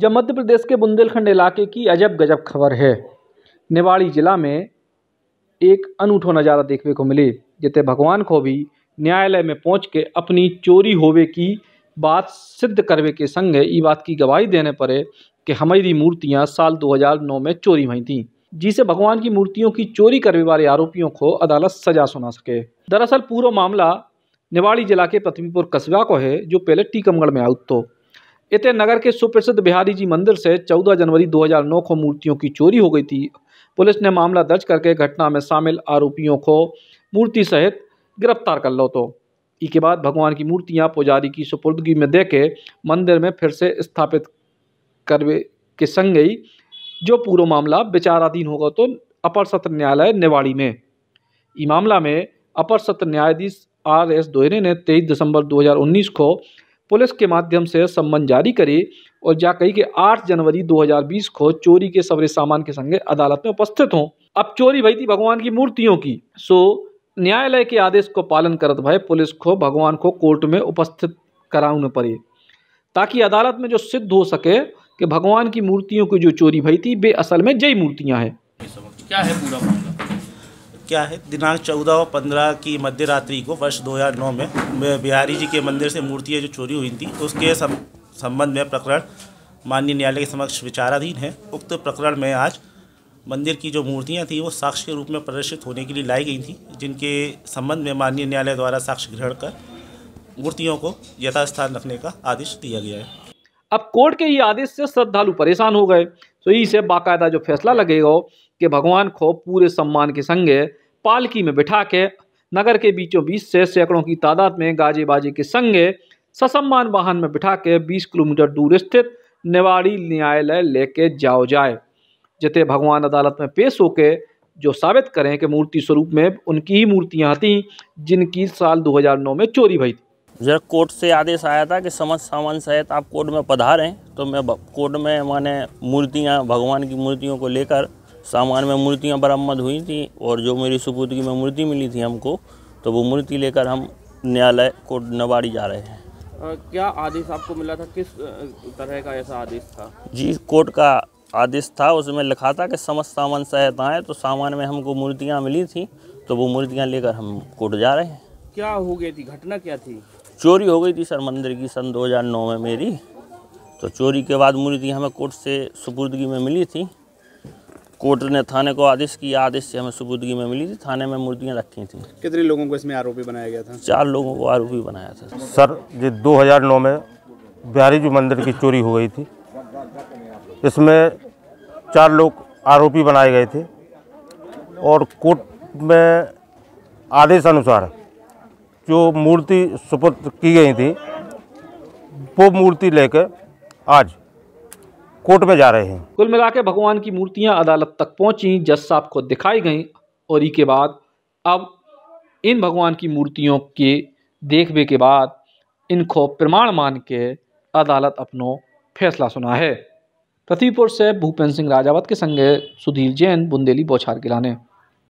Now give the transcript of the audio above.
जब मध्य प्रदेश के बुंदेलखंड इलाके की अजब गजब खबर है निवाड़ी जिला में एक अनूठो नज़ारा देखने को मिले जिते भगवान को भी न्यायालय में पहुँच के अपनी चोरी होवे की बात सिद्ध करवे के संग है बात की गवाही देने पड़े कि हमारी मूर्तियां साल 2009 में चोरी हुई थी जिसे भगवान की मूर्तियों की चोरी करने वाले आरोपियों को अदालत सजा सुना सके दरअसल पूरा मामला निवाड़ी जिला के पृथ्वीपुर कस्बा को है जो पहले टीकमगढ़ में आउत तो इतने नगर के सुप्रसिद्ध बिहारी जी मंदिर से 14 जनवरी 2009 को मूर्तियों की चोरी हो गई थी पुलिस ने मामला दर्ज करके घटना में शामिल आरोपियों को मूर्ति सहित गिरफ्तार कर लो तो इसके बाद भगवान की मूर्तियां पुजारी की सुपुर्दगी में देके मंदिर में फिर से स्थापित करवे के संग ही जो पूरा मामला विचाराधीन होगा तो अपर सत्र न्यायालय नेवाड़ी में इस मामला में अपर सत्र न्यायाधीश आर एस दोहरे ने तेईस दिसंबर दो को पुलिस के माध्यम से सम्मन जारी करे और जा कही कि 8 जनवरी 2020 को चोरी के सबरे सामान के संगे अदालत में उपस्थित हों अब चोरी भई थी भगवान की मूर्तियों की सो न्यायालय के आदेश को पालन करत भय पुलिस को भगवान को कोर्ट में उपस्थित कराने पड़े ताकि अदालत में जो सिद्ध हो सके कि भगवान की मूर्तियों की जो चोरी भई थी वे असल में जय मूर्तियाँ हैं क्या है पूरा मामला क्या है दिनांक चौदह और पंद्रह की मध्य रात्रि को वर्ष 2009 में बिहारी जी के मंदिर से मूर्तियाँ जो चोरी हुई थी उसके संबंध में प्रकरण माननीय न्यायालय के समक्ष विचाराधीन है उक्त प्रकरण में आज मंदिर की जो मूर्तियां थी वो साक्ष्य के रूप में प्रदर्शित होने के लिए लाई गई थी जिनके संबंध में माननीय न्यायालय द्वारा साक्ष्य ग्रहण कर मूर्तियों को यथास्थान रखने का आदेश दिया गया है अब कोर्ट के ये आदेश से श्रद्धालु परेशान हो गए तो इसे बाकायदा जो फैसला लगेगा कि भगवान खो पूरे सम्मान के संगे पालकी में बिठा के नगर के बीचों बीच से सैकड़ों की तादाद में गाजेबाजी के संगे ससम्मान वाहन में बिठा के बीस किलोमीटर दूर स्थित नेवाड़ी न्यायालय लेके जाओ जाए जिते भगवान अदालत में पेश होके जो साबित करें कि मूर्ति स्वरूप में उनकी ही मूर्तियाँ थीं जिनकी साल 2009 में चोरी भई थी जब कोर्ट से आदेश आया था कि समझ सामान सहित आप कोर्ट में पधारें तो मैं कोर्ट में मैंने मूर्तियाँ भगवान की मूर्तियों को लेकर सामान में मूर्तियाँ बरामद हुई थी और जो मेरी सुपुर्दगी में मूर्ति मिली थी हमको तो वो मूर्ति लेकर हम न्यायालय को नवाड़ी जा रहे हैं क्या आदेश आपको मिला था किस तरह का ऐसा आदेश था जी कोर्ट का आदेश था उसमें लिखा था कि समस्त सामान सहित है तो सामान में हमको मूर्तियाँ मिली थी तो वो मूर्तियाँ लेकर हम कोर्ट जा रहे हैं क्या हो गई थी घटना क्या थी चोरी हो गई थी सर मंदिर की सन 2009 में मेरी तो चोरी के बाद मूर्ति हमें कोर्ट से सुपुर्दगी में मिली थी कोर्ट ने थाने को आदेश किया आदेश से हमें सुबुदगी में मिली थी थाने में मूर्तियाँ रखी थी कितने लोगों को इसमें आरोपी बनाया गया था चार लोगों को आरोपी बनाया था सर ये 2009 में बिहारी जी मंदिर की चोरी हो गई थी इसमें चार लोग आरोपी बनाए गए थे और कोर्ट में आदेश अनुसार जो मूर्ति सुपुर्द की गई थी वो मूर्ति लेकर आज कोर्ट में जा रहे हैं कुल मिला के भगवान की मूर्तियां अदालत तक पहुंची जज साहब को दिखाई गई और इसके बाद अब इन भगवान की मूर्तियों के देखने के बाद इनको प्रमाण मान के अदालत अपनो फैसला सुना है पृथ्वीपुर से भूपेंद्र सिंह राजावत के संगे सुधीर जैन बुंदेली बौछार गिलाने